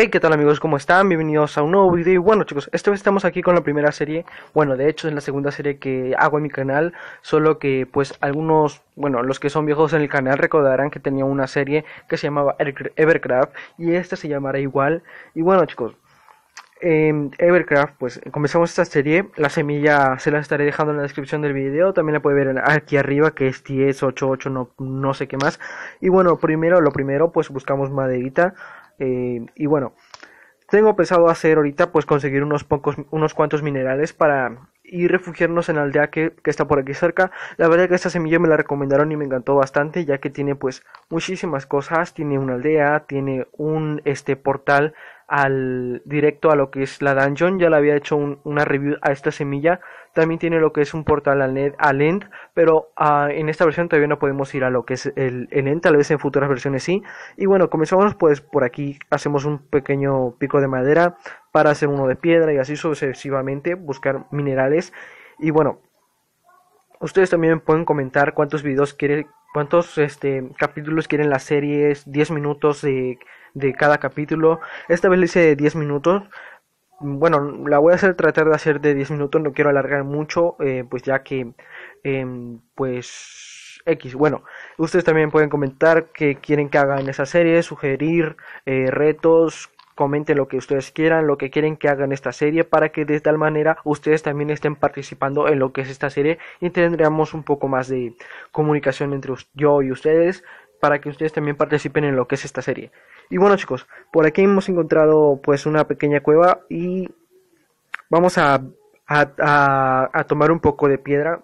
Hey, ¿qué tal amigos? ¿Cómo están? Bienvenidos a un nuevo video. Y bueno chicos, esta vez estamos aquí con la primera serie. Bueno, de hecho es la segunda serie que hago en mi canal. Solo que pues algunos, bueno, los que son viejos en el canal recordarán que tenía una serie que se llamaba Evercraft. Y esta se llamará igual. Y bueno chicos, em, Evercraft, pues comenzamos esta serie. La semilla se la estaré dejando en la descripción del video. También la puede ver aquí arriba, que es 10, 8, 8, no, no sé qué más. Y bueno, primero, lo primero, pues buscamos maderita. Eh, y bueno, tengo pensado hacer ahorita pues conseguir unos pocos, unos cuantos minerales para ir refugiarnos en la aldea que, está por aquí cerca. La verdad es que esta semilla me la recomendaron y me encantó bastante ya que tiene pues muchísimas cosas. Tiene una aldea, tiene un este portal al directo a lo que es la dungeon. Ya le había hecho una review a esta semilla también tiene lo que es un portal al, net, end, pero ah, en esta versión todavía no podemos ir a lo que es el, end, tal vez en futuras versiones sí. Y bueno, comenzamos pues por aquí, hacemos un pequeño pico de madera para hacer uno de piedra y así sucesivamente, buscar minerales. Y bueno, ustedes también pueden comentar cuántos videos quieren, cuántos este, capítulos quieren las series, 10 minutos de, de cada capítulo. Esta vez le hice 10 minutos bueno, la voy a hacer tratar de hacer de 10 minutos, no quiero alargar mucho, eh, pues ya que, em, pues, X. Bueno, ustedes también pueden comentar qué quieren que haga en esa serie, sugerir eh, retos, comenten lo que ustedes quieran, lo que quieren que haga en esta serie, para que de tal manera ustedes también estén participando en lo que es esta serie y tendríamos un poco más de comunicación entre yo y ustedes para que ustedes también participen en lo que es esta serie. Y bueno chicos, por aquí hemos encontrado pues una pequeña cueva y vamos a, a, tomar un poco de piedra.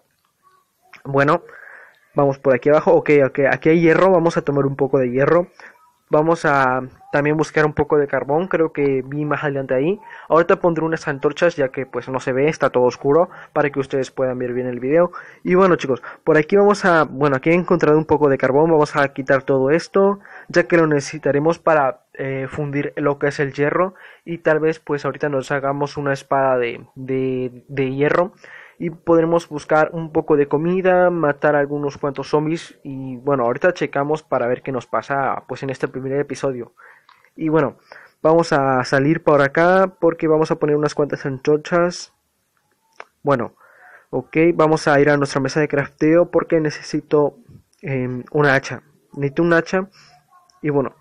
Bueno, vamos por aquí abajo, ok, ok, aquí hay hierro, vamos a tomar un poco de hierro. Vamos a también buscar un poco de carbón, creo que vi más adelante ahí. Ahorita pondré unas antorchas ya que pues no se ve, está todo oscuro para que ustedes puedan ver bien el video. Y bueno chicos, por aquí vamos a, bueno aquí he encontrado un poco de carbón, vamos a quitar todo esto ya que lo necesitaremos para eh, fundir lo que es el hierro y tal vez pues ahorita nos hagamos una espada de, de hierro y podremos buscar un poco de comida, matar algunos cuantos zombies y bueno, ahorita checamos para ver qué nos pasa pues en este primer episodio. Y bueno, vamos a salir por acá porque vamos a poner unas cuantas antorchas Bueno, ok, vamos a ir a nuestra mesa de crafteo porque necesito em, una hacha. Necesito un hacha y bueno,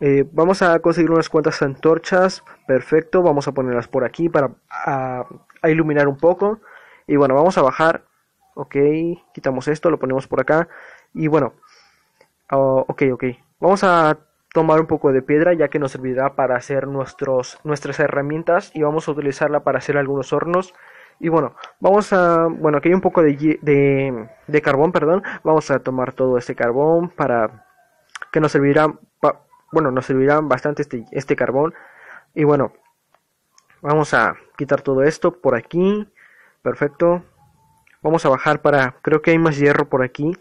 eh, vamos a conseguir unas cuantas antorchas, perfecto, vamos a ponerlas por aquí para a iluminar un poco. Y bueno, vamos a bajar. Ok, quitamos esto, lo ponemos por acá. Y bueno, oh, ok, ok. Vamos a tomar un poco de piedra ya que nos servirá para hacer nuestros, nuestras herramientas y vamos a utilizarla para hacer algunos hornos. Y bueno, vamos a... Bueno, aquí hay un poco de, de, carbón, perdón. Vamos a tomar todo este carbón para... Que nos servirá... bueno, nos servirá bastante este, este carbón. Y bueno, vamos a quitar todo esto por aquí perfecto. Vamos a bajar para, creo que hay más hierro por aquí,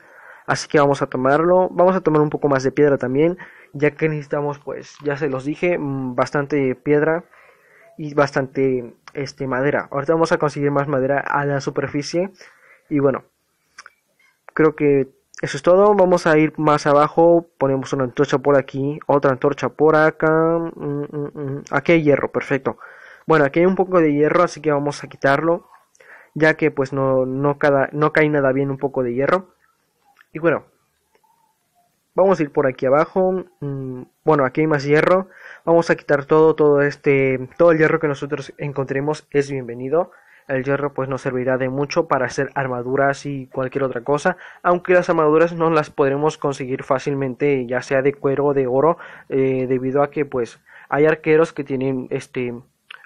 así que vamos a tomarlo. Vamos a tomar un poco más de piedra también, ya que necesitamos, pues, ya se los dije, mm, bastante piedra y bastante este madera. Ahorita vamos a conseguir más madera a la superficie y bueno, creo que eso es todo. Vamos a ir más abajo, ponemos una antorcha por aquí, otra antorcha por acá. Mm, mm, aquí hay hierro, perfecto. Bueno, aquí hay un poco de hierro, así que vamos a quitarlo ya que pues no, no, no cae nada bien un poco de hierro. Y bueno, vamos a ir por aquí abajo, mm, bueno aquí hay más hierro, vamos a quitar todo, todo este, todo el hierro que nosotros encontremos es bienvenido. El hierro pues nos servirá de mucho para hacer armaduras y cualquier otra cosa, aunque las armaduras no las podremos conseguir fácilmente, ya sea de cuero o de oro, eh, debido a que pues hay arqueros que tienen este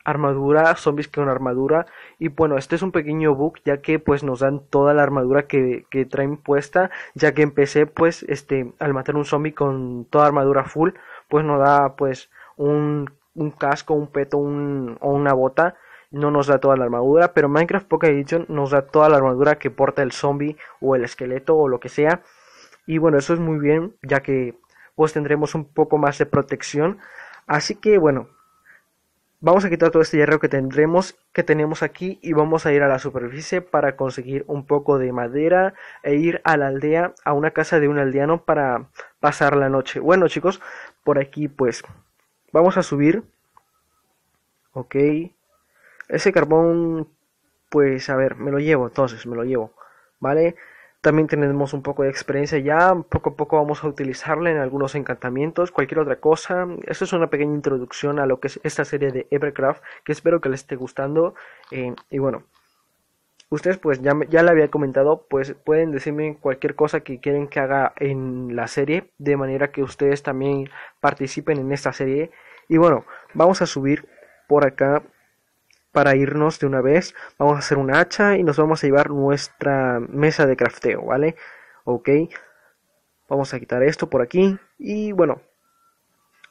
armadura, zombies con armadura. Y bueno, este es un pequeño bug ya que pues nos dan toda la armadura que, que traen puesta, ya que empecé pues este al matar un zombie con toda armadura full, pues nos da pues un, un casco, un peto un, o una bota. No nos da toda la armadura, pero Minecraft Pocket Edition nos da toda la armadura que porta el zombie o el esqueleto o lo que sea. Y bueno, eso es muy bien, ya que pues tendremos un poco más de protección. Así que bueno, Vamos a quitar todo este hierro que tendremos, que tenemos aquí y vamos a ir a la superficie para conseguir un poco de madera e ir a la aldea, a una casa de un aldeano para pasar la noche. Bueno chicos, por aquí pues vamos a subir. Ok. Ese carbón, pues a ver, me lo llevo entonces, me lo llevo. ¿Vale? También tenemos un poco de experiencia ya, poco a poco vamos a utilizarla en algunos encantamientos, cualquier otra cosa. Esto es una pequeña introducción a lo que es esta serie de Evercraft, que espero que les esté gustando. Eh, y bueno, ustedes pues ya, ya le había comentado, pues pueden decirme cualquier cosa que quieren que haga en la serie, de manera que ustedes también participen en esta serie. Y bueno, vamos a subir por acá para irnos de una vez, vamos a hacer un hacha y nos vamos a llevar nuestra mesa de crafteo, ¿vale? Ok, vamos a quitar esto por aquí y bueno,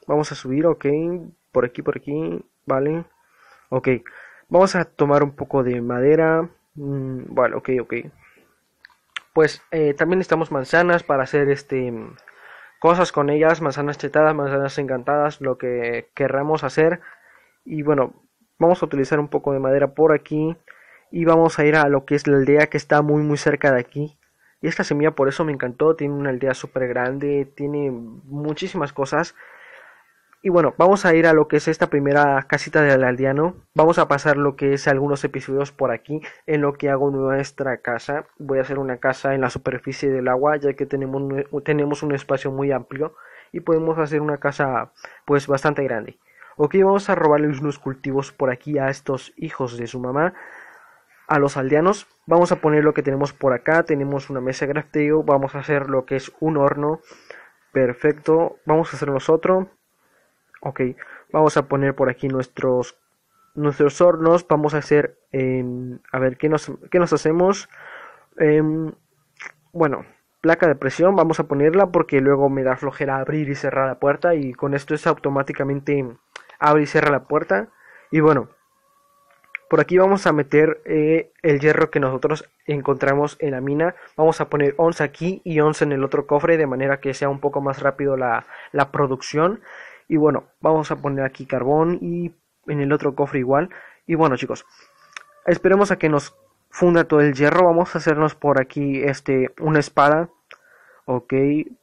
vamos a subir, ok, por aquí, por aquí, ¿vale? Ok, vamos a tomar un poco de madera, Bueno, mm, ok, ok. Pues eh, también necesitamos manzanas para hacer este cosas con ellas, manzanas chetadas, manzanas encantadas, lo que querramos hacer. Y bueno, Vamos a utilizar un poco de madera por aquí y vamos a ir a lo que es la aldea que está muy muy cerca de aquí. Y esta semilla por eso me encantó, tiene una aldea súper grande, tiene muchísimas cosas. Y bueno, vamos a ir a lo que es esta primera casita del aldeano. Vamos a pasar lo que es algunos episodios por aquí en lo que hago nuestra casa. Voy a hacer una casa en la superficie del agua ya que tenemos, tenemos un espacio muy amplio y podemos hacer una casa pues bastante grande. Ok, vamos a robarles unos cultivos por aquí a estos hijos de su mamá, a los aldeanos. Vamos a poner lo que tenemos por acá. Tenemos una mesa de crafteo. Vamos a hacer lo que es un horno. Perfecto. Vamos a hacer nosotros. Ok, vamos a poner por aquí nuestros nuestros hornos. Vamos a hacer, em, a ver, ¿qué nos, nos hacemos? Em, bueno, placa de presión, vamos a ponerla porque luego me da flojera abrir y cerrar la puerta y con esto es automáticamente abre y cierra la puerta y bueno por aquí vamos a meter eh, el hierro que nosotros encontramos en la mina vamos a poner 11 aquí y 11 en el otro cofre de manera que sea un poco más rápido la, la producción y bueno vamos a poner aquí carbón y en el otro cofre igual y bueno chicos esperemos a que nos todo el hierro vamos a hacernos por aquí este una espada ok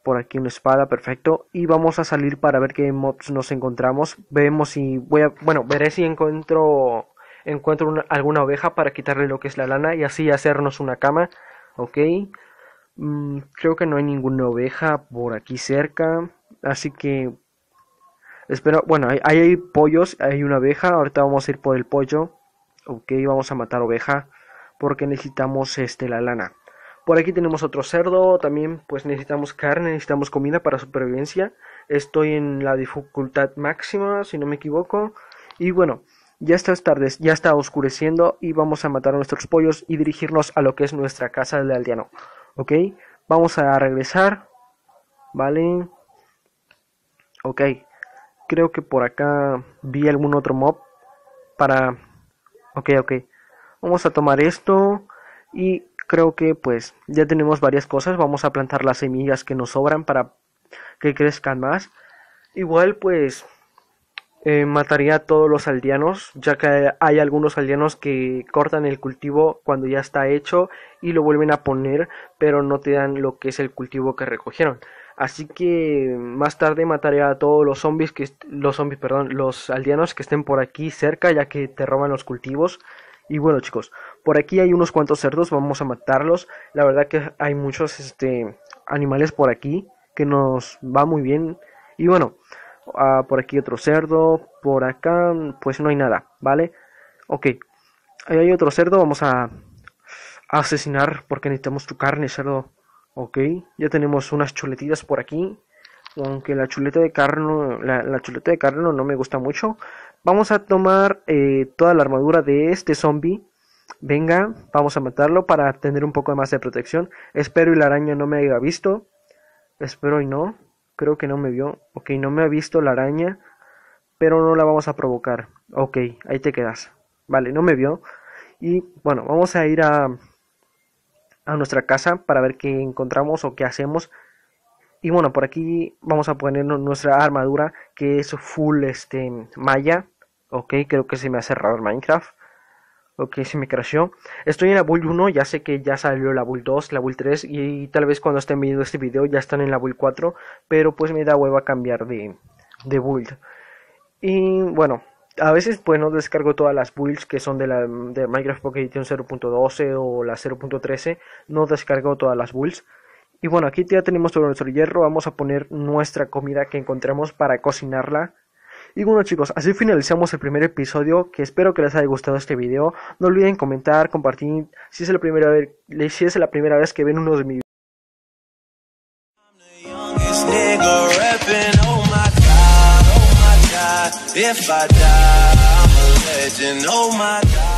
por aquí una espada perfecto y vamos a salir para ver qué mobs nos encontramos vemos si voy a bueno veré si encuentro encuentro alguna oveja para quitarle lo que es la lana y así hacernos una cama ok mm, creo que no hay ninguna oveja por aquí cerca así que espero bueno ahí hay, hay pollos hay una oveja ahorita vamos a ir por el pollo ok vamos a matar oveja porque necesitamos este, la lana. Por aquí tenemos otro cerdo, también pues necesitamos carne, necesitamos comida para supervivencia. Estoy en la dificultad máxima, si no me equivoco. Y bueno, ya está tarde, ya está oscureciendo y vamos a matar a nuestros pollos y dirigirnos a lo que es nuestra casa del aldeano. ¿Ok? Vamos a regresar. ¿Vale? Ok. Creo que por acá vi algún otro mob para... Ok, ok vamos a tomar esto y creo que pues ya tenemos varias cosas, vamos a plantar las semillas que nos sobran para que crezcan más. Igual pues eh, mataría a todos los aldeanos, ya que hay algunos aldeanos que cortan el cultivo cuando ya está hecho y lo vuelven a poner, pero no te dan lo que es el cultivo que recogieron. Así que más tarde mataré a todos los zombies que los zombies, perdón, los aldeanos que estén por aquí cerca, ya que te roban los cultivos. Y bueno chicos, por aquí hay unos cuantos cerdos, vamos a matarlos. La verdad que hay muchos este, animales por aquí que nos va muy bien. Y bueno, ah, por aquí otro cerdo, por acá pues no hay nada, ¿vale? Ok, ahí hay otro cerdo, vamos a asesinar porque necesitamos tu carne, cerdo. Ok, ya tenemos unas chuletitas por aquí aunque la chuleta de carne, la, chuleta de carne no me gusta mucho. Vamos a tomar eh, toda la armadura de este zombie. Venga, vamos a matarlo para tener un poco más de protección. Espero y la araña no me haya visto. Espero y no. Creo que no me vio. Ok, no me ha visto la araña. Pero no la vamos a provocar. Ok, ahí te quedas. Vale, no me vio. Y bueno, vamos a ir a, a nuestra casa para ver qué encontramos o qué hacemos. Y bueno, por aquí vamos a poner nuestra armadura que es full este malla. Ok, creo que se me ha cerrado el Minecraft. Ok, se me creció Estoy en la build 1, ya sé que ya salió la build 2, la build 3 y tal vez cuando estén viendo este video ya están en la build 4, pero pues me da hueva cambiar de, de build. Y bueno, a veces pues no descargo todas las builds que son de la de Minecraft Pocket Edition 0.12 o la 0.13, no descargo todas las builds, y bueno, aquí ya tenemos todo nuestro hierro, vamos a poner nuestra comida que encontramos para cocinarla. Y bueno chicos, así finalizamos el primer episodio, que espero que les haya gustado este video. No olviden comentar, compartir, si es la primera vez, si es la primera vez que ven uno de mis videos.